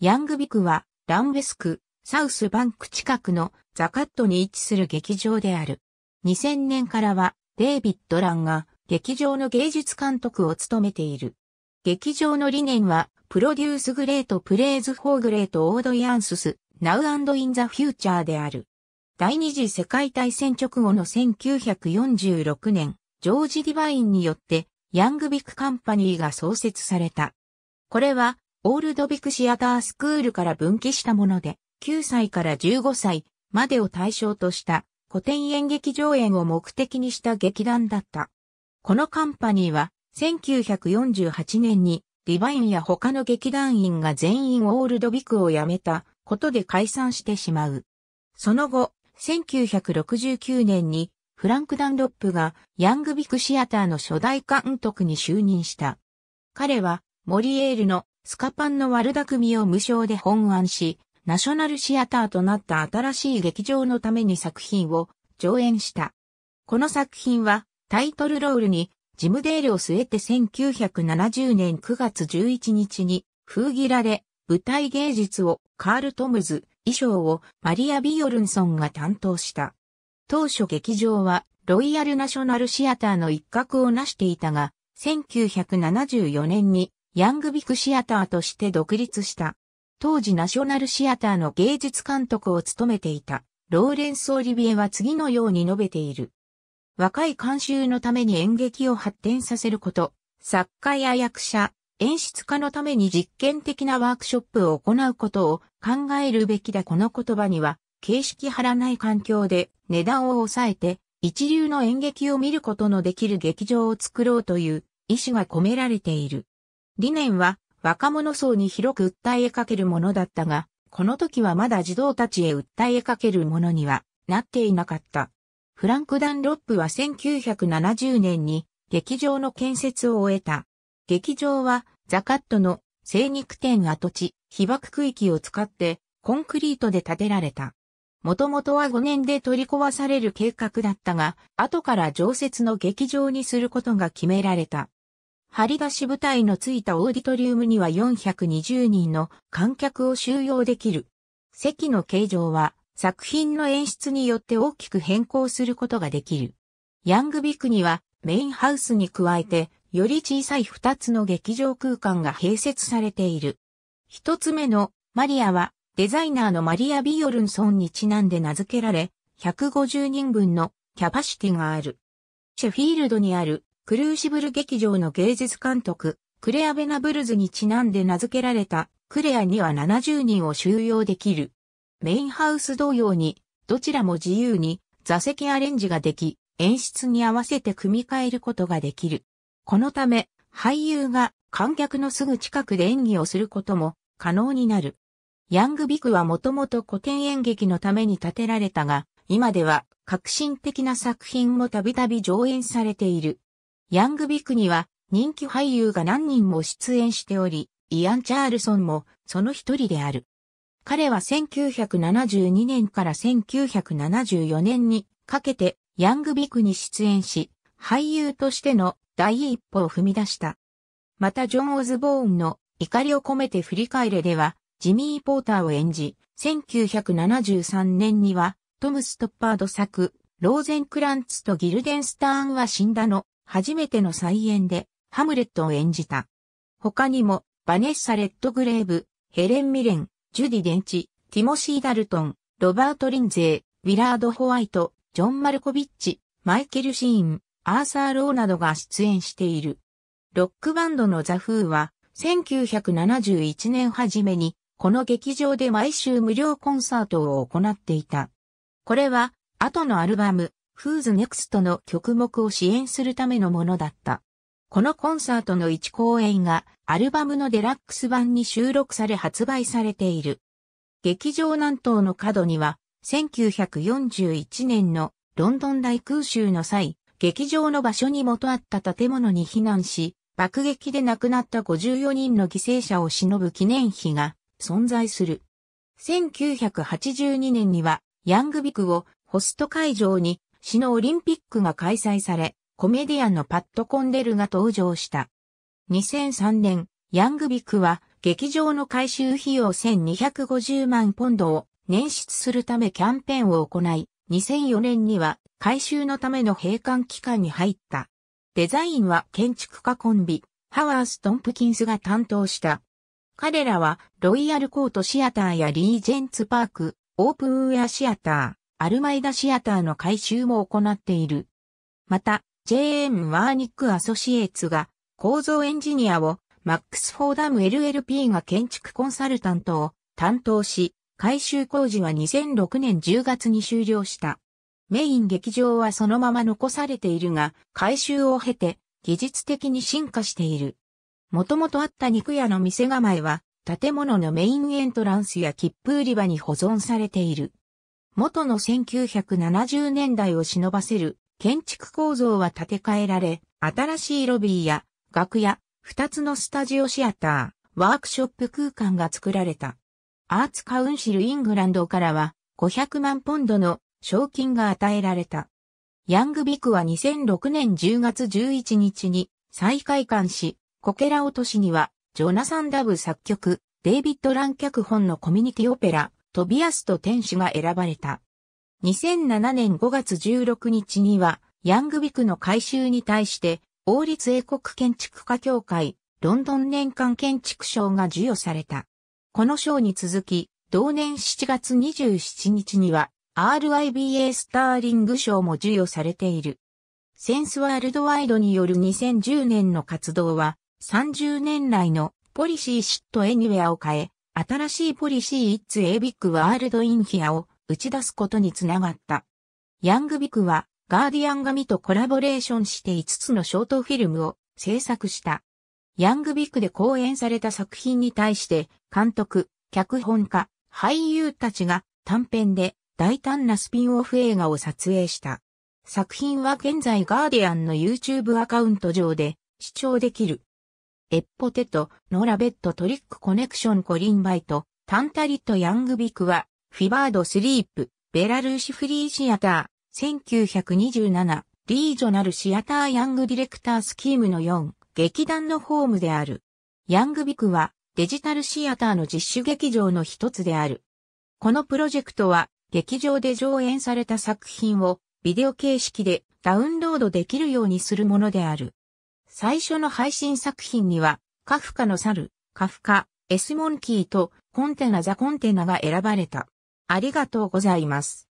ヤングビクは、ランウェスク、サウスバンク近くのザカットに位置する劇場である。2000年からは、デイビッド・ランが劇場の芸術監督を務めている。劇場の理念は、プロデュースグレート・プレイズ・フォーグレート・オードイアンスス、ナウ・アンド・イン・ザ・フューチャーである。第二次世界大戦直後の1946年、ジョージ・ディバインによって、ヤングビック・カンパニーが創設された。これは、オールドビクシアタースクールから分岐したもので、9歳から15歳までを対象とした古典演劇上演を目的にした劇団だった。このカンパニーは、1948年にディバインや他の劇団員が全員オールドビクを辞めたことで解散してしまう。その後、1969年にフランク・ダンロップがヤングビクシアターの初代監督に就任した。彼はモリエールのスカパンの悪巧みを無償で本案し、ナショナルシアターとなった新しい劇場のために作品を上演した。この作品はタイトルロールにジムデールを据えて1970年9月11日に封切られ、舞台芸術をカール・トムズ、衣装をマリア・ビヨルンソンが担当した。当初劇場はロイヤルナショナルシアターの一角を成していたが、1974年にヤングビッグシアターとして独立した。当時ナショナルシアターの芸術監督を務めていた、ローレンス・オリビエは次のように述べている。若い監修のために演劇を発展させること、作家や役者、演出家のために実験的なワークショップを行うことを考えるべきだこの言葉には、形式張らない環境で値段を抑えて、一流の演劇を見ることのできる劇場を作ろうという意思が込められている。理念は若者層に広く訴えかけるものだったが、この時はまだ児童たちへ訴えかけるものにはなっていなかった。フランク・ダンロップは1970年に劇場の建設を終えた。劇場はザカットの精肉店跡地、被爆区域を使ってコンクリートで建てられた。もともとは5年で取り壊される計画だったが、後から常設の劇場にすることが決められた。張り出し舞台のついたオーディトリウムには420人の観客を収容できる。席の形状は作品の演出によって大きく変更することができる。ヤングビクにはメインハウスに加えてより小さい2つの劇場空間が併設されている。1つ目のマリアはデザイナーのマリア・ビヨルンソンにちなんで名付けられ150人分のキャパシティがある。シェフィールドにあるクルーシブル劇場の芸術監督、クレア・ベナブルズにちなんで名付けられた、クレアには70人を収容できる。メインハウス同様に、どちらも自由に座席アレンジができ、演出に合わせて組み替えることができる。このため、俳優が観客のすぐ近くで演技をすることも可能になる。ヤングビクはもともと古典演劇のために建てられたが、今では革新的な作品もたびたび上演されている。ヤングビクには人気俳優が何人も出演しており、イアン・チャールソンもその一人である。彼は1972年から1974年にかけてヤングビクに出演し、俳優としての第一歩を踏み出した。またジョン・オズボーンの怒りを込めて振り返れでは、ジミー・ポーターを演じ、1973年にはトム・ストッパード作、ローゼンクランツとギルデンスターンは死んだの初めての再演で、ハムレットを演じた。他にも、バネッサ・レッドグレーブ、ヘレン・ミレン、ジュディ・デンチ、ティモシー・ダルトン、ロバート・リンゼー、ウィラード・ホワイト、ジョン・マルコビッチ、マイケル・シーン、アーサー・ローなどが出演している。ロックバンドのザ・フーは、1971年初めに、この劇場で毎週無料コンサートを行っていた。これは、後のアルバム、Who's Next の曲目を支援するためのものだった。このコンサートの1公演がアルバムのデラックス版に収録され発売されている。劇場南東の角には1941年のロンドン大空襲の際、劇場の場所に元あった建物に避難し、爆撃で亡くなった54人の犠牲者を偲ぶ記念碑が存在する。1982年にはヤングビクをホスト会場に市のオリンピックが開催され、コメディアンのパット・コンデルが登場した。2003年、ヤングビクは劇場の改修費用1250万ポンドを捻出するためキャンペーンを行い、2004年には改修のための閉館期間に入った。デザインは建築家コンビ、ハワース・トンプキンスが担当した。彼らはロイヤルコートシアターやリージェンツパーク、オープンウェアシアター、アルマイダシアターの改修も行っている。また、JM ワーニックアソシエーツが構造エンジニアをマックスフォーダム LLP が建築コンサルタントを担当し、改修工事は2006年10月に終了した。メイン劇場はそのまま残されているが、改修を経て技術的に進化している。もともとあった肉屋の店構えは、建物のメインエントランスや切符売り場に保存されている。元の1970年代を忍ばせる建築構造は建て替えられ、新しいロビーや楽屋、二つのスタジオシアター、ワークショップ空間が作られた。アーツカウンシルイングランドからは500万ポンドの賞金が与えられた。ヤングビクは2006年10月11日に再開館し、コケラ落としにはジョナサン・ダブ作曲、デイビッド・ラン脚本のコミュニティオペラ、トビアスと天使が選ばれた。2007年5月16日には、ヤングビクの改修に対して、王立英国建築家協会、ロンドン年間建築賞が授与された。この賞に続き、同年7月27日には、RIBA スターリング賞も授与されている。センスワールドワイドによる2010年の活動は、30年来のポリシーシットエニウェアを変え、新しいポリシー It's a Big World in Here を打ち出すことにつながった。ヤングビクはガーディアン紙とコラボレーションして5つのショートフィルムを制作した。ヤングビックで講演された作品に対して監督、脚本家、俳優たちが短編で大胆なスピンオフ映画を撮影した。作品は現在ガーディアンの YouTube アカウント上で視聴できる。エッポテト、ノラベットトリックコネクションコリンバイト、タンタリットヤングビクは、フィバードスリープ、ベラルーシフリーシアター、1927、リージョナルシアターヤングディレクタースキームの4、劇団のホームである。ヤングビクはデジタルシアターの実習劇場の一つである。このプロジェクトは劇場で上演された作品をビデオ形式でダウンロードできるようにするものである。最初の配信作品には、カフカの猿、カフカ、エスモンキーとコンテナザコンテナが選ばれた。ありがとうございます。